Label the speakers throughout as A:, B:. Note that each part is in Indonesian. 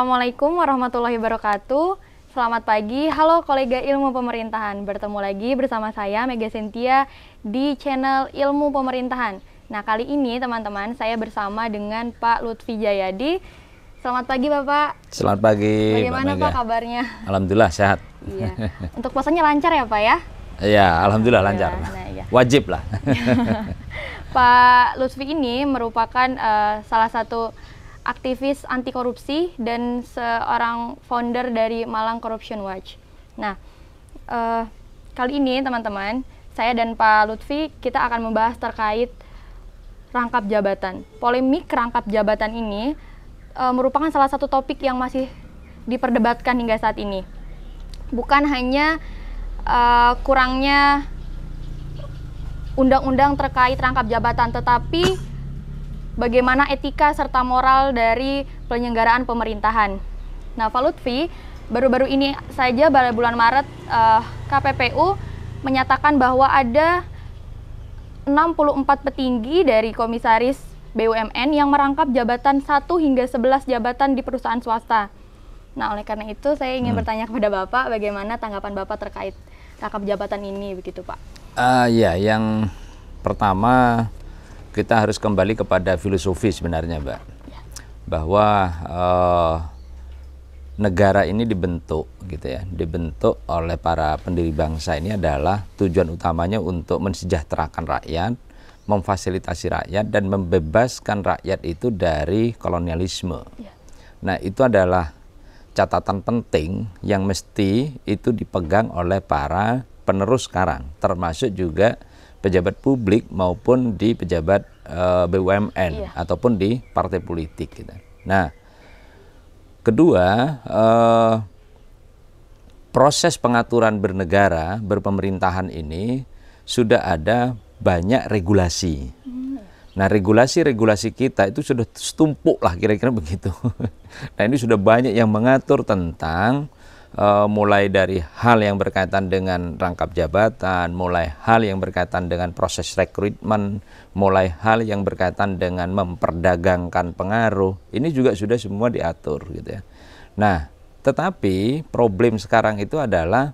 A: Assalamualaikum warahmatullahi wabarakatuh. Selamat pagi, halo kolega ilmu pemerintahan. Bertemu lagi bersama saya Mega Sentia di channel Ilmu Pemerintahan. Nah kali ini teman-teman saya bersama dengan Pak Lutfi Jayadi. Selamat pagi Bapak.
B: Selamat pagi. Bagaimana Pak, kabarnya? Alhamdulillah sehat. Iya.
A: Untuk puasanya lancar ya Pak ya?
B: Iya, alhamdulillah lancar. Iya, nah, iya. Wajib lah.
A: Pak Lutfi ini merupakan uh, salah satu aktivis anti korupsi dan seorang founder dari Malang Corruption Watch. Nah, uh, kali ini teman-teman, saya dan Pak Lutfi kita akan membahas terkait rangkap jabatan. Polemik rangkap jabatan ini uh, merupakan salah satu topik yang masih diperdebatkan hingga saat ini. Bukan hanya uh, kurangnya undang-undang terkait rangkap jabatan, tetapi bagaimana etika serta moral dari penyelenggaraan pemerintahan. Nah, Pak Lutfi, baru-baru ini saja pada bulan Maret eh, KPPU menyatakan bahwa ada 64 petinggi dari komisaris BUMN yang merangkap jabatan 1 hingga 11 jabatan di perusahaan swasta. Nah, oleh karena itu saya ingin hmm. bertanya kepada Bapak bagaimana tanggapan Bapak terkait rangkap jabatan ini begitu, Pak?
B: Uh, ya, yang pertama kita harus kembali kepada filosofi sebenarnya, Mbak. Bahwa uh, negara ini dibentuk gitu ya, dibentuk oleh para pendiri bangsa ini adalah tujuan utamanya untuk mensejahterakan rakyat, memfasilitasi rakyat dan membebaskan rakyat itu dari kolonialisme. Ya. Nah, itu adalah catatan penting yang mesti itu dipegang oleh para penerus sekarang, termasuk juga pejabat publik maupun di pejabat uh, eh, BUMN iya. ataupun di partai politik gitu. Nah, kedua uh, proses pengaturan bernegara berpemerintahan ini sudah ada banyak regulasi. Hmm. Nah, regulasi-regulasi kita itu sudah setumpuk lah kira-kira begitu. nah, ini sudah banyak yang mengatur tentang e, mulai dari hal yang berkaitan dengan rangkap jabatan, mulai hal yang berkaitan dengan proses rekrutmen, mulai hal yang berkaitan dengan memperdagangkan pengaruh. Ini juga sudah semua diatur gitu ya. Nah, tetapi problem sekarang itu adalah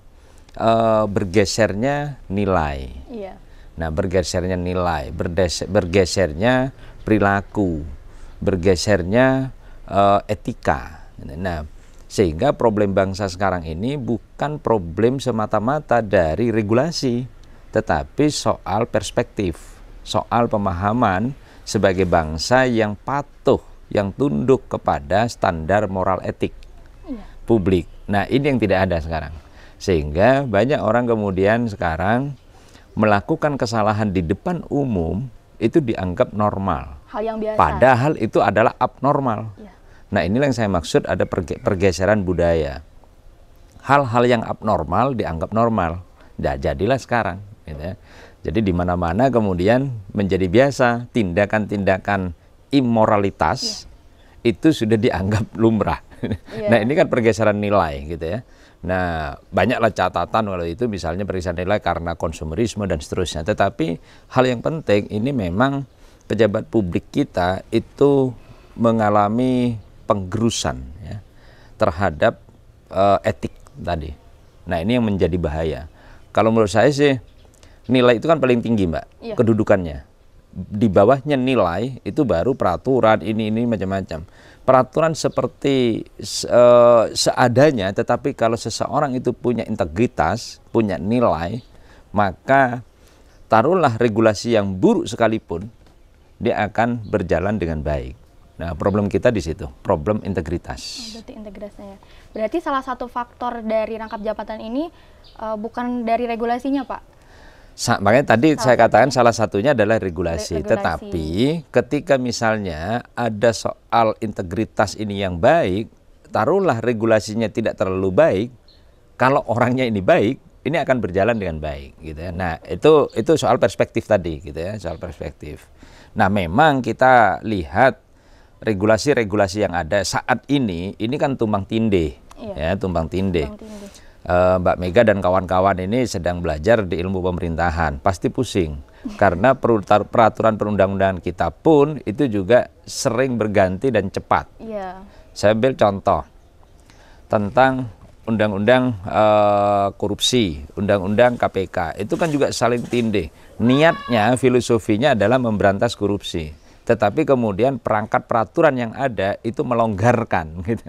B: e, bergesernya nilai. Iya. Nah, bergesernya nilai, bergesernya perilaku, bergesernya uh, etika. Nah, sehingga problem bangsa sekarang ini bukan problem semata-mata dari regulasi, tetapi soal perspektif, soal pemahaman sebagai bangsa yang patuh, yang tunduk kepada standar moral etik iya. publik. Nah, ini yang tidak ada sekarang. Sehingga banyak orang kemudian sekarang melakukan kesalahan di depan umum itu dianggap normal.
A: Hal yang biasa. Padahal
B: itu adalah abnormal. ya. Nah inilah yang saya maksud ada pergeseran budaya. Hal-hal yang abnormal dianggap normal. Nah, jadilah sekarang. Gitu ya. Jadi di mana-mana kemudian menjadi biasa tindakan-tindakan imoralitas yeah. itu sudah dianggap lumrah. Yeah. nah ini kan pergeseran nilai gitu ya. Nah, banyaklah catatan walau itu misalnya periksa nilai karena konsumerisme dan seterusnya. Tetapi hal yang penting ini memang pejabat publik kita itu mengalami penggerusan ya, terhadap uh, etik tadi. Nah ini yang menjadi bahaya. Kalau menurut saya sih nilai itu kan paling tinggi mbak, iya. kedudukannya. Di bawahnya nilai itu baru peraturan ini ini macam-macam. Peraturan seperti uh, seadanya, tetapi kalau seseorang itu punya integritas, punya nilai, maka taruhlah regulasi yang buruk sekalipun, dia akan berjalan dengan baik. Nah, problem kita di situ, problem integritas. Oh,
A: berarti integritasnya ya. Berarti salah satu faktor dari rangkap jabatan ini uh, bukan dari regulasinya, Pak.
B: Sa makanya tadi salah saya katakan salah satunya adalah regulasi. regulasi. Tetapi ketika misalnya ada soal integritas ini yang baik, taruhlah regulasinya tidak terlalu baik, kalau orangnya ini baik, ini akan berjalan dengan baik gitu ya. Nah, itu itu soal perspektif tadi gitu ya, soal perspektif. Nah, memang kita lihat regulasi-regulasi yang ada saat ini ini kan tumbang tindih iya. ya tumbang tindih. Tumbang eh, Mbak Mega dan kawan-kawan ini sedang belajar di ilmu pemerintahan pasti pusing karena peraturan perundang-undangan kita pun itu juga sering berganti dan cepat. iya. Saya ambil contoh tentang undang-undang uh, korupsi, undang-undang KPK itu kan juga saling tindih. Niatnya, filosofinya adalah memberantas korupsi tetapi kemudian perangkat peraturan yang ada itu melonggarkan gitu.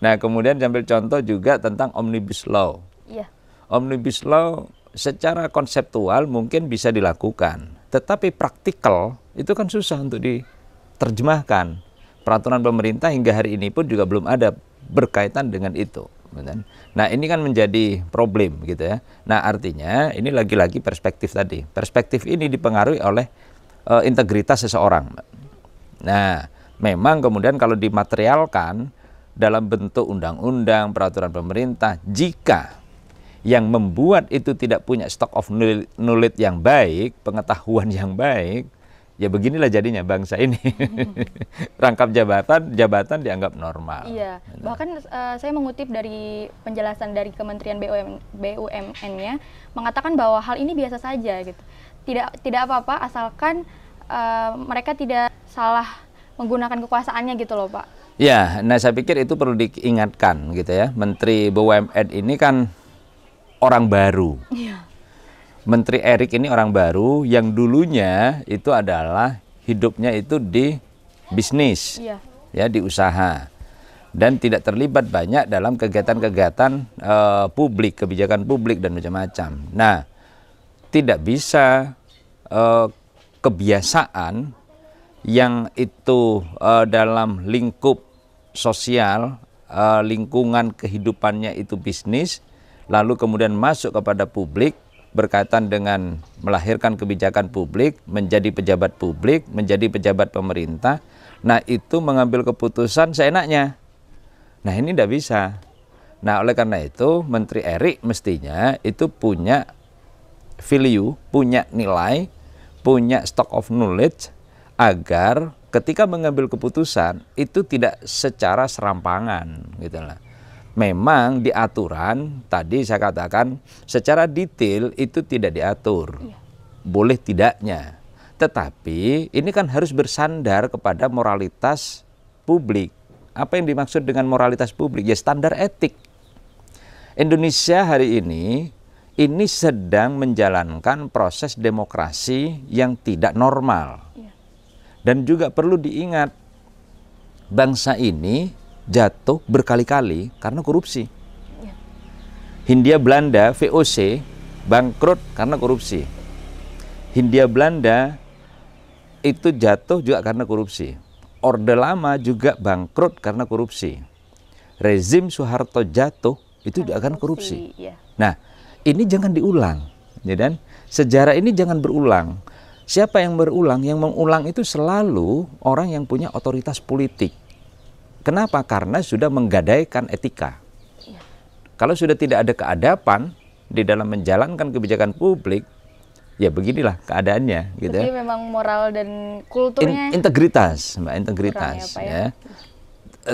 B: Nah, kemudian sambil contoh juga tentang omnibus law. ya. Omnibus law secara konseptual mungkin bisa dilakukan, tetapi praktikal itu kan susah untuk diterjemahkan. Peraturan pemerintah hingga hari ini pun juga belum ada berkaitan dengan itu. Gitu. Nah ini kan menjadi problem gitu ya. Nah artinya ini lagi-lagi perspektif tadi. Perspektif ini dipengaruhi oleh uh, integritas seseorang. Nah, memang kemudian kalau dimaterialkan dalam bentuk undang-undang, peraturan pemerintah, jika yang membuat itu tidak punya stock of knowledge yang baik, pengetahuan yang baik, ya beginilah jadinya bangsa ini rangkap jabatan jabatan dianggap normal.
A: Iya, bahkan uh, saya mengutip dari penjelasan dari Kementerian BUMN-nya mengatakan bahwa hal ini biasa saja gitu tidak tidak apa-apa asalkan uh, mereka tidak salah menggunakan kekuasaannya gitu loh Pak.
B: Ya, nah saya pikir itu perlu diingatkan gitu ya. Menteri BUMN ini kan orang baru. Iya. Menteri Erik ini orang baru yang dulunya itu adalah hidupnya itu di bisnis. Ya, ya di usaha. Dan tidak terlibat banyak dalam kegiatan-kegiatan uh, publik, kebijakan publik dan macam-macam. Nah, tidak bisa uh, kebiasaan yang itu uh, dalam lingkup sosial, uh, lingkungan kehidupannya itu bisnis, lalu kemudian masuk kepada publik berkaitan dengan melahirkan kebijakan publik, menjadi pejabat publik, menjadi pejabat pemerintah. Nah, itu mengambil keputusan seenaknya. Nah, ini tidak bisa. Nah, oleh karena itu, Menteri Erik mestinya itu punya value, punya nilai, punya stock of knowledge agar ketika mengambil keputusan itu tidak secara serampangan gitu lah. Memang di aturan tadi saya katakan secara detail itu tidak diatur. Iya. Boleh tidaknya. Tetapi ini kan harus bersandar kepada moralitas publik. Apa yang dimaksud dengan moralitas publik? Ya standar etik. Indonesia hari ini ini sedang menjalankan proses demokrasi yang tidak normal. Iya. Dan juga perlu diingat, bangsa ini jatuh berkali-kali karena korupsi. Iya. Hindia Belanda, VOC, bangkrut karena korupsi. Hindia Belanda itu jatuh juga karena korupsi. Orde Lama juga bangkrut karena korupsi. Rezim Soeharto jatuh itu juga karena korupsi. Iya. Nah, ini jangan diulang ya dan sejarah ini jangan berulang siapa yang berulang yang mengulang itu selalu orang yang punya otoritas politik kenapa karena sudah menggadaikan etika iya. kalau sudah tidak ada keadapan di dalam menjalankan kebijakan publik ya beginilah keadaannya gitu Jadi ya.
A: memang moral dan kulturnya In,
B: integritas mbak integritas ya, ya. ya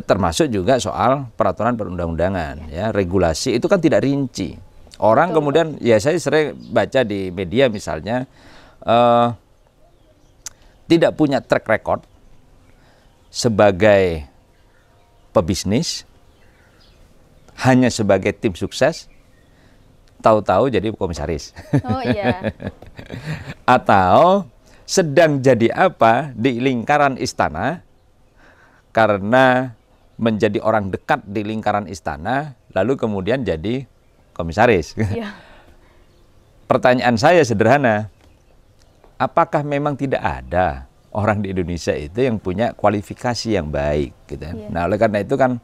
B: termasuk juga soal peraturan perundang-undangan ya. ya regulasi itu kan tidak rinci Orang Betul. kemudian ya saya sering baca di media misalnya uh, tidak punya track record sebagai pebisnis, hanya sebagai tim sukses, tahu-tahu jadi komisaris. Oh iya. Atau sedang jadi apa di lingkaran istana karena menjadi orang dekat di lingkaran istana lalu kemudian jadi komisaris. Ya. Pertanyaan saya sederhana, apakah memang tidak ada orang di Indonesia itu yang punya kualifikasi yang baik, gitu? Ya. Iya. Nah, oleh karena itu kan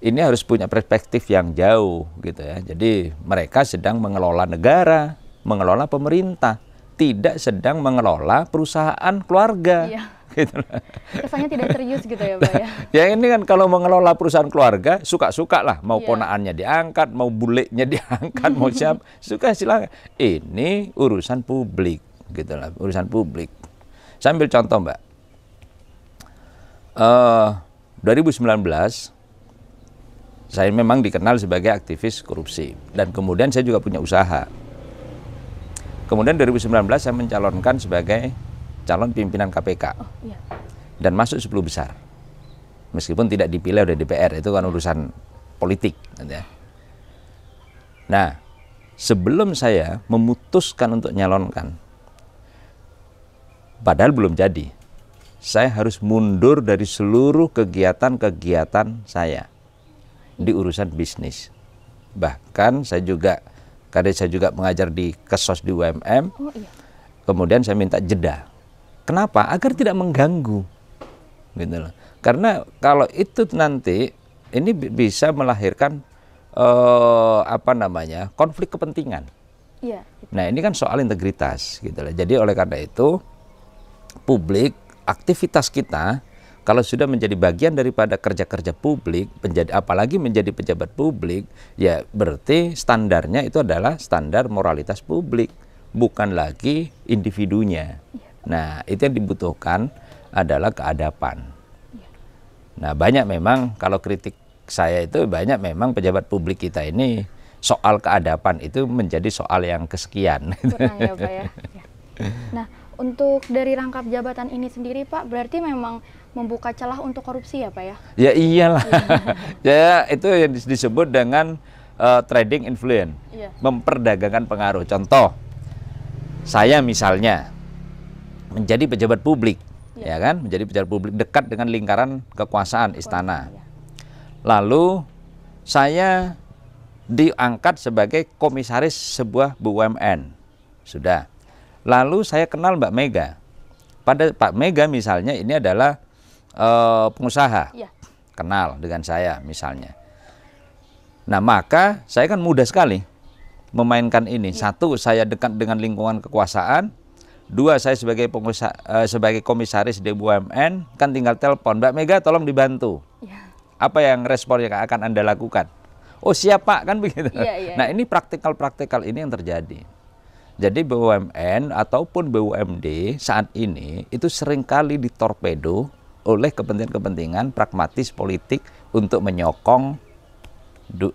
B: ini harus punya perspektif yang jauh, gitu ya. Jadi mereka sedang mengelola negara, mengelola pemerintah, tidak sedang mengelola perusahaan keluarga. Ya gitu.
A: Kesannya tidak serius gitu ya, Pak nah,
B: ya. ya ini kan kalau mengelola perusahaan keluarga suka-suka lah, mau yeah. ponaannya diangkat, mau bulenya diangkat, mau siapa suka silakan. Ini urusan publik gitu lah, urusan publik. Sambil contoh, Mbak. Uh, eh, 2019 saya memang dikenal sebagai aktivis korupsi dan kemudian saya juga punya usaha. Kemudian 2019 saya mencalonkan sebagai calon pimpinan KPK oh, iya. dan masuk 10 besar meskipun tidak dipilih oleh DPR itu kan urusan politik ya. nah sebelum saya memutuskan untuk nyalonkan padahal belum jadi saya harus mundur dari seluruh kegiatan-kegiatan saya di urusan bisnis bahkan saya juga karena saya juga mengajar di kesos di UMM oh, iya. kemudian saya minta jeda Kenapa? Agar tidak mengganggu. Gitu loh. Karena kalau itu nanti ini bisa melahirkan uh, apa namanya? konflik kepentingan. Iya. Gitu. Nah, ini kan soal integritas gitu loh. Jadi oleh karena itu publik aktivitas kita kalau sudah menjadi bagian daripada kerja-kerja publik, menjadi apalagi menjadi pejabat publik, ya berarti standarnya itu adalah standar moralitas publik, bukan lagi individunya. Nah, itu yang dibutuhkan adalah keadapan. Nah, banyak memang kalau kritik saya itu banyak memang pejabat publik kita ini soal keadapan itu menjadi soal yang kesekian. ya, Pak ya? ya.
A: Nah, untuk dari rangkap jabatan ini sendiri, Pak, berarti memang membuka celah untuk korupsi ya, Pak ya?
B: Ya iyalah. Iya. ya, itu yang disebut dengan uh, trading influence, ya. memperdagangkan pengaruh. Contoh, saya misalnya menjadi pejabat publik, ya, ya kan? Menjadi pejabat publik dekat dengan lingkaran kekuasaan istana. Iya. Lalu saya diangkat sebagai komisaris sebuah BUMN. Sudah. Lalu saya kenal Mbak Mega. Pada Pak Mega misalnya ini adalah uh, pengusaha. Ya. Kenal dengan saya misalnya. Nah, maka saya kan mudah sekali memainkan ini. Ya. Satu, saya dekat dengan lingkungan kekuasaan. Dua, saya sebagai pengusaha, uh, sebagai komisaris di BUMN kan tinggal telepon, Mbak Mega tolong dibantu. Ya. Apa yang respon yang akan Anda lakukan? Oh siapa kan begitu. Ya, ya. Nah ini praktikal-praktikal ini yang terjadi. Jadi BUMN ataupun BUMD saat ini itu seringkali ditorpedo oleh kepentingan-kepentingan pragmatis politik untuk menyokong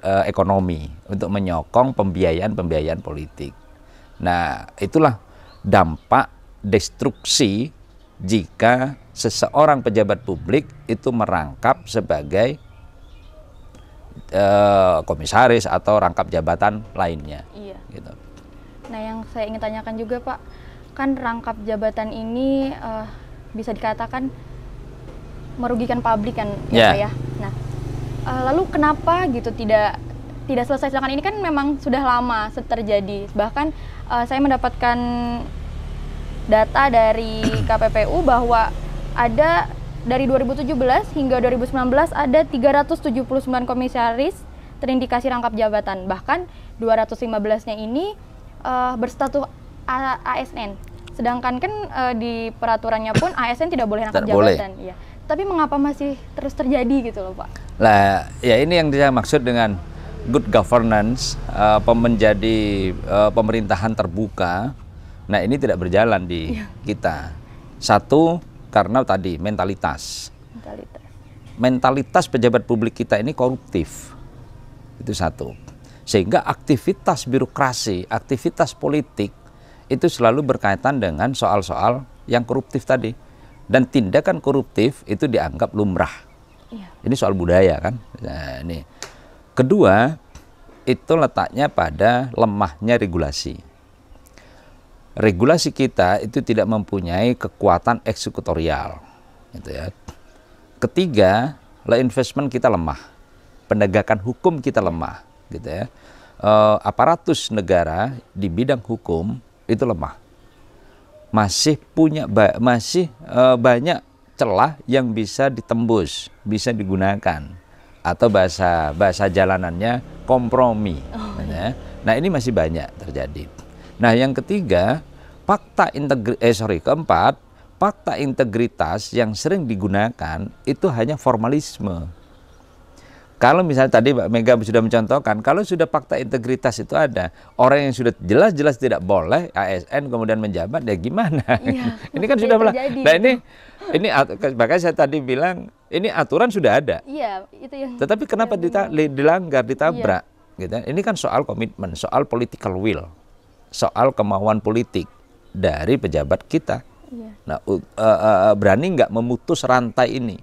B: eh, ekonomi, untuk menyokong pembiayaan-pembiayaan politik. Nah, itulah dampak destruksi jika seseorang pejabat publik itu merangkap sebagai uh, komisaris atau rangkap jabatan lainnya. Iya. Gitu.
A: Nah, yang saya ingin tanyakan juga, Pak, kan rangkap jabatan ini uh, bisa dikatakan merugikan publik kan, yeah. ya, Pak ya? Nah, uh, lalu kenapa gitu tidak tidak selesai sedangkan ini kan memang sudah lama terjadi bahkan uh, saya mendapatkan data dari KPPU bahwa ada dari 2017 hingga 2019 ada 379 komisaris terindikasi rangkap jabatan bahkan 215-nya ini uh, berstatus ASN sedangkan kan uh, di peraturannya pun ASN tidak boleh rangkap jabatan ya tapi mengapa masih terus terjadi gitu loh Pak?
B: Lah, ya ini yang saya maksud dengan good governance, uh, menjadi eh, pemerintahan terbuka. Nah, ini tidak berjalan di ya. kita. Satu karena tadi mentalitas. Mentalitas. Mentalitas pejabat publik kita ini koruptif. Itu satu. Sehingga aktivitas birokrasi, aktivitas politik itu selalu berkaitan dengan soal-soal yang koruptif tadi. Dan tindakan koruptif itu dianggap lumrah. Iya. Ini soal budaya kan. Nah, ini Kedua, itu letaknya pada lemahnya regulasi. Regulasi kita itu tidak mempunyai kekuatan eksekutorial. Gitu ya. Ketiga, law investment kita lemah, penegakan hukum kita lemah, gitu ya. E, aparatus negara di bidang hukum itu lemah, masih punya masih eh, banyak celah yang bisa ditembus, bisa digunakan atau bahasa bahasa jalanannya kompromi. Oh, nah, iya. ya. Nah ini masih banyak terjadi. Nah yang ketiga fakta integri eh sorry keempat fakta integritas yang sering digunakan itu hanya formalisme. Kalau misalnya tadi Mbak Mega sudah mencontohkan, kalau sudah fakta integritas itu ada, orang yang sudah jelas-jelas tidak boleh ASN kemudian menjabat, ya gimana? Ya, ini kan sudah malah. Nah ini ini makanya saya tadi bilang ini aturan sudah ada.
A: Iya, itu yang.
B: Tetapi kenapa dita dilanggar, ditabrak? Iya. Gitu. Ya? Ini kan soal komitmen, soal political will, soal kemauan politik dari pejabat kita. Iya. Nah, uh, uh, berani nggak memutus rantai ini?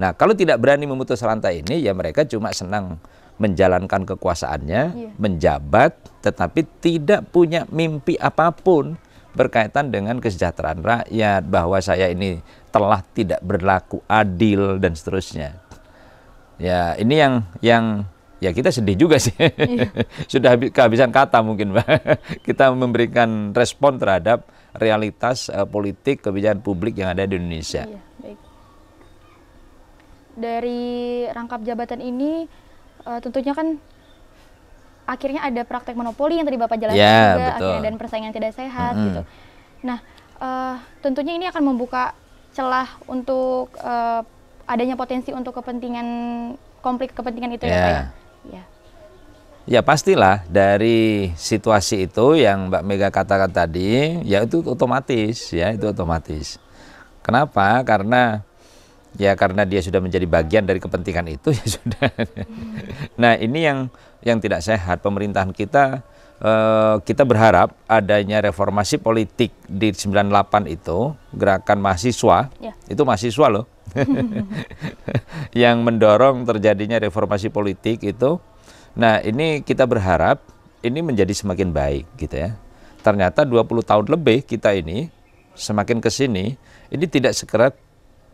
B: Nah, kalau tidak berani memutus rantai ini, ya mereka cuma senang menjalankan kekuasaannya, iya. menjabat, tetapi tidak punya mimpi apapun berkaitan dengan kesejahteraan rakyat bahwa saya ini telah tidak berlaku adil dan seterusnya. Ya, ini yang yang ya kita sedih juga sih. Iya. Sudah kehabisan kata mungkin, Pak. kita memberikan respon terhadap realitas uh, politik kebijakan publik yang ada di Indonesia.
A: Iya, baik. Dari rangkap jabatan ini uh, tentunya kan akhirnya ada praktek monopoli yang tadi Bapak jelaskan ya, juga betul. akhirnya dan persaingan tidak sehat mm -hmm. gitu. Nah, uh, tentunya ini akan membuka celah untuk uh, adanya potensi untuk kepentingan konflik kepentingan itu yeah. ya Pak ya. Ya?
B: Ya. ya. pastilah dari situasi itu yang Mbak Mega katakan tadi, ya itu otomatis ya itu otomatis. Kenapa? Karena ya karena dia sudah menjadi bagian dari kepentingan itu ya sudah. nah ini yang yang tidak sehat pemerintahan kita Eh, kita berharap adanya reformasi politik di 98 itu gerakan mahasiswa yeah. itu mahasiswa loh yang mendorong terjadinya reformasi politik itu nah ini kita berharap ini menjadi semakin baik gitu ya ternyata 20 tahun lebih kita ini semakin ke sini ini tidak segera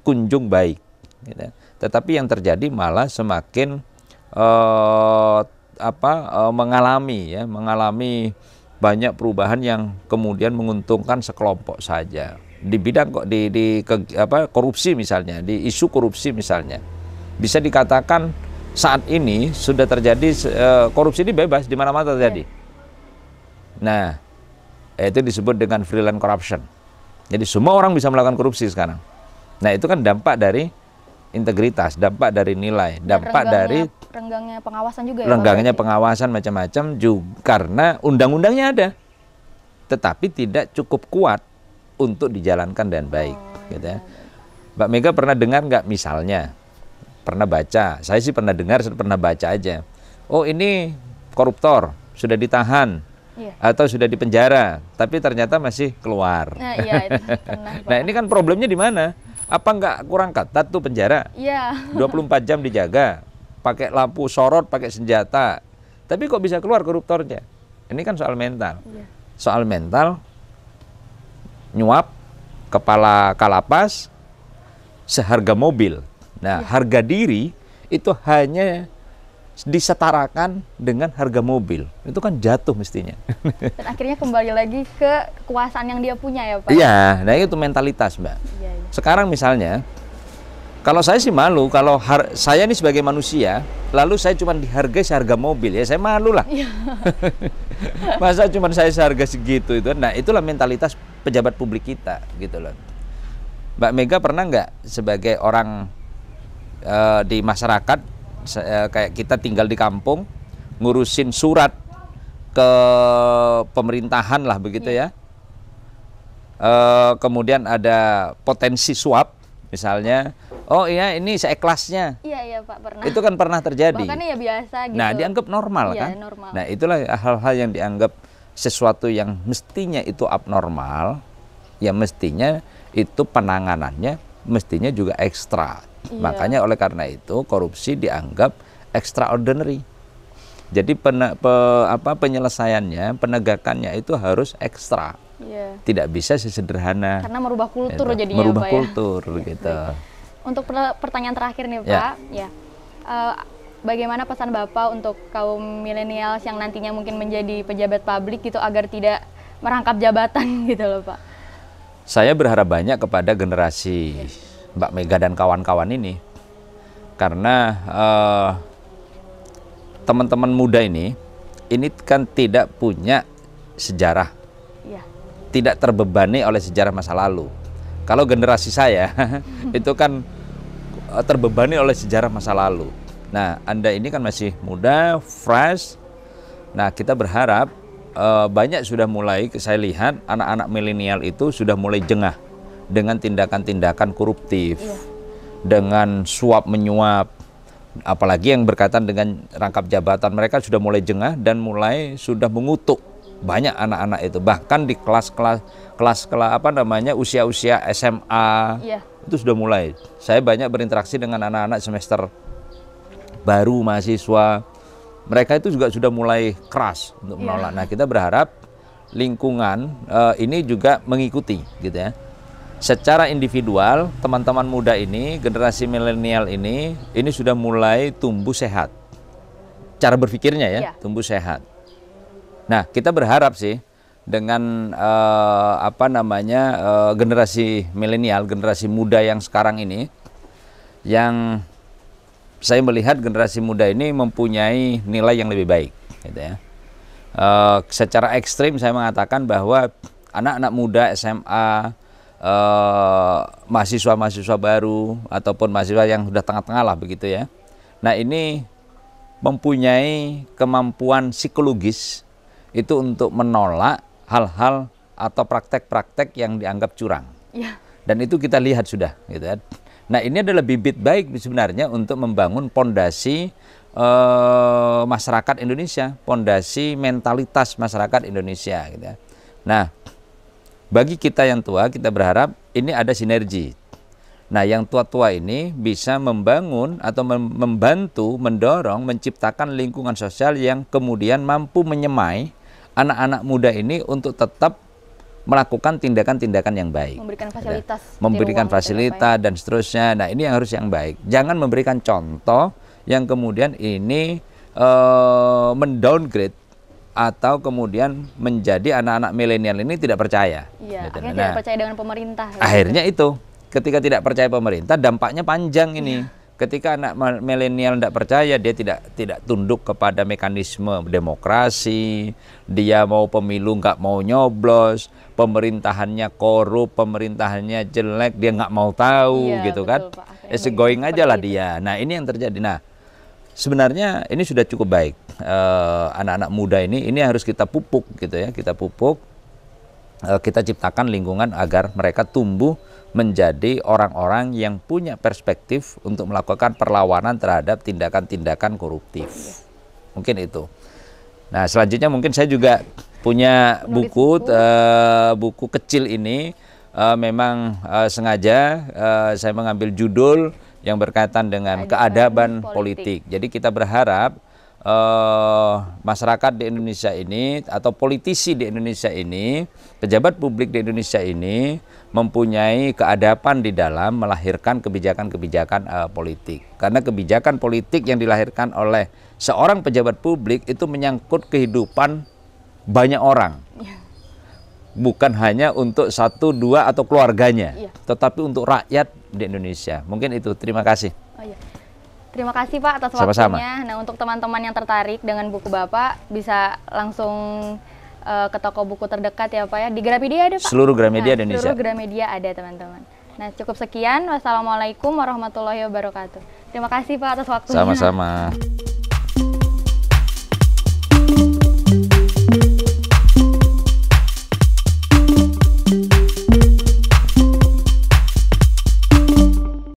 B: kunjung baik gitu. Ya. tetapi yang terjadi malah semakin uh, apa eh, mengalami ya mengalami banyak perubahan yang kemudian menguntungkan sekelompok saja di bidang kok di, di ke, apa korupsi misalnya di isu korupsi misalnya bisa dikatakan saat ini sudah terjadi eh, korupsi ini bebas di mana-mana terjadi iya. nah itu disebut dengan freelance corruption jadi semua orang bisa melakukan korupsi sekarang nah itu kan dampak dari integritas, dampak dari nilai, dampak dari ya
A: renggangnya pengawasan juga ya renggangnya
B: pengawasan macam-macam juga karena undang-undangnya ada tetapi tidak cukup kuat untuk dijalankan dengan baik oh, iya, gitu ya. Iya, iya. Mbak Mega pernah dengar nggak misalnya pernah baca saya sih pernah dengar pernah baca aja oh ini koruptor sudah ditahan iya. atau sudah dipenjara tapi ternyata masih keluar nah, iya, nah ini kan problemnya di mana apa nggak kurang ketat tuh penjara? Iya. 24 jam dijaga pakai lampu sorot, pakai senjata. Tapi kok bisa keluar koruptornya? Ini kan soal mental. Iya. Soal mental, nyuap, kepala kalapas, seharga mobil. Nah, iya. harga diri itu hanya disetarakan dengan harga mobil. Itu kan jatuh mestinya.
A: Dan akhirnya kembali lagi ke kekuasaan yang dia punya ya Pak?
B: Iya, nah itu mentalitas Mbak. Iya, iya. Sekarang misalnya, kalau saya sih malu, kalau saya ini sebagai manusia, lalu saya cuma dihargai seharga mobil ya, saya malu lah. Iya. Masa cuma saya seharga segitu itu. Nah, itulah mentalitas pejabat publik kita gitu loh. Mbak Mega pernah nggak sebagai orang e, di masyarakat eh, kayak kita tinggal di kampung ngurusin surat ke pemerintahan lah begitu iya. ya. ya. kemudian ada potensi suap misalnya Oh iya, ini seikhlasnya.
A: Iya iya Pak pernah. Itu kan pernah terjadi. Bahkan ya biasa gitu. Nah dianggap normal iya, kan. normal. Nah
B: itulah hal-hal yang dianggap sesuatu yang mestinya itu abnormal, ya mestinya itu penanganannya mestinya juga ekstra. Iya. Makanya oleh karena itu korupsi dianggap extraordinary. Jadi pen pe, apa, penyelesaiannya, penegakannya itu harus ekstra. Iya. Tidak bisa sesederhana. Karena
A: merubah kultur gitu. jadinya ya, merubah apa ya?
B: kultur gitu. Iya
A: untuk pertanyaan terakhir nih ya. Pak, ya. Uh, bagaimana pesan Bapak untuk kaum milenial yang nantinya mungkin menjadi pejabat publik gitu agar tidak merangkap jabatan gitu loh Pak?
B: Saya berharap banyak kepada generasi ya. Mbak Mega dan kawan-kawan ini karena teman eh, teman-teman muda ini ini kan tidak punya sejarah, Ya. tidak terbebani oleh sejarah masa lalu kalau generasi saya itu kan eh, terbebani oleh sejarah masa lalu. Nah, Anda ini kan masih muda, fresh. Nah, kita berharap uh, banyak sudah mulai saya lihat anak-anak milenial itu sudah mulai jengah dengan tindakan-tindakan koruptif. Iya. Dengan suap menyuap, apalagi yang berkaitan dengan rangkap jabatan mereka sudah mulai jengah dan mulai sudah mengutuk banyak anak-anak itu bahkan di kelas-kelas kelas-kelas apa namanya usia-usia SMA yeah. itu sudah mulai saya banyak berinteraksi dengan anak-anak semester baru mahasiswa mereka itu juga sudah mulai keras untuk iya. menolak yeah. nah kita berharap lingkungan uh, ini juga mengikuti gitu ya secara individual teman-teman muda ini generasi milenial ini ini sudah mulai tumbuh sehat cara berpikirnya ya yeah. tumbuh sehat Nah, kita berharap sih dengan uh, apa namanya uh, generasi milenial, generasi muda yang sekarang ini yang saya melihat generasi muda ini mempunyai nilai yang lebih baik gitu ya. Uh, secara ekstrim saya mengatakan bahwa anak-anak muda SMA uh, mahasiswa-mahasiswa baru ataupun mahasiswa yang sudah tengah-tengah lah begitu ya nah ini mempunyai kemampuan psikologis itu untuk menolak hal-hal atau praktek-praktek yang dianggap curang. Ya. Dan itu kita lihat sudah, gitu kan. Nah ini adalah bibit baik sebenarnya untuk membangun pondasi eh, masyarakat Indonesia, pondasi mentalitas masyarakat Indonesia, gitu. Ya. Nah bagi kita yang tua kita berharap ini ada sinergi. Nah yang tua-tua ini bisa membangun atau membantu mendorong menciptakan lingkungan sosial yang kemudian mampu menyemai anak-anak muda ini untuk tetap melakukan tindakan-tindakan yang baik. Memberikan fasilitas. Ya. Memberikan fasilitas dan seterusnya. Nah ini yang harus yang baik. Jangan memberikan contoh yang kemudian ini uh, mendowngrade atau kemudian menjadi anak-anak milenial ini tidak percaya.
A: Iya, gitu. akhirnya nah, tidak percaya dengan pemerintah. Ya.
B: Akhirnya gitu. itu, ketika tidak percaya pemerintah, dampaknya panjang ini. Ya. Ketika anak milenial tidak percaya, dia tidak tidak tunduk kepada mekanisme demokrasi, dia mau pemilu nggak mau nyoblos, pemerintahannya korup, pemerintahannya jelek, dia nggak mau tahu iya, gitu betul, kan. Pak. going aja lah dia. Nah ini yang terjadi. Nah sebenarnya ini sudah cukup baik eh, anak-anak uh, muda ini ini harus kita pupuk gitu ya kita pupuk uh, kita ciptakan lingkungan agar mereka tumbuh menjadi orang-orang yang punya perspektif untuk melakukan perlawanan terhadap tindakan-tindakan koruptif. Mungkin itu. Nah, selanjutnya mungkin saya juga punya buku buku. Uh, buku kecil ini uh, memang uh, sengaja uh, saya mengambil judul yang berkaitan dengan keadaban politik. politik. Jadi kita berharap uh, masyarakat di Indonesia ini atau politisi di Indonesia ini, pejabat publik di Indonesia ini mempunyai keadapan di dalam melahirkan kebijakan-kebijakan uh, politik. Karena kebijakan politik yang dilahirkan oleh seorang pejabat publik itu menyangkut kehidupan banyak orang. Ya. Bukan hanya untuk satu, dua atau keluarganya, ya. tetapi untuk rakyat di Indonesia. Mungkin itu. Terima kasih.
A: Oh, ya. Terima kasih Pak atas Sama -sama. waktunya. Nah, untuk teman-teman yang tertarik dengan buku Bapak bisa langsung uh, ke toko buku terdekat ya Pak ya. Di Gramedia ada Pak? Seluruh Gramedia nah, Indonesia. Seluruh Gramedia ada teman-teman. Nah cukup sekian. Wassalamualaikum warahmatullahi wabarakatuh. Terima kasih Pak atas waktunya.
B: Sama-sama.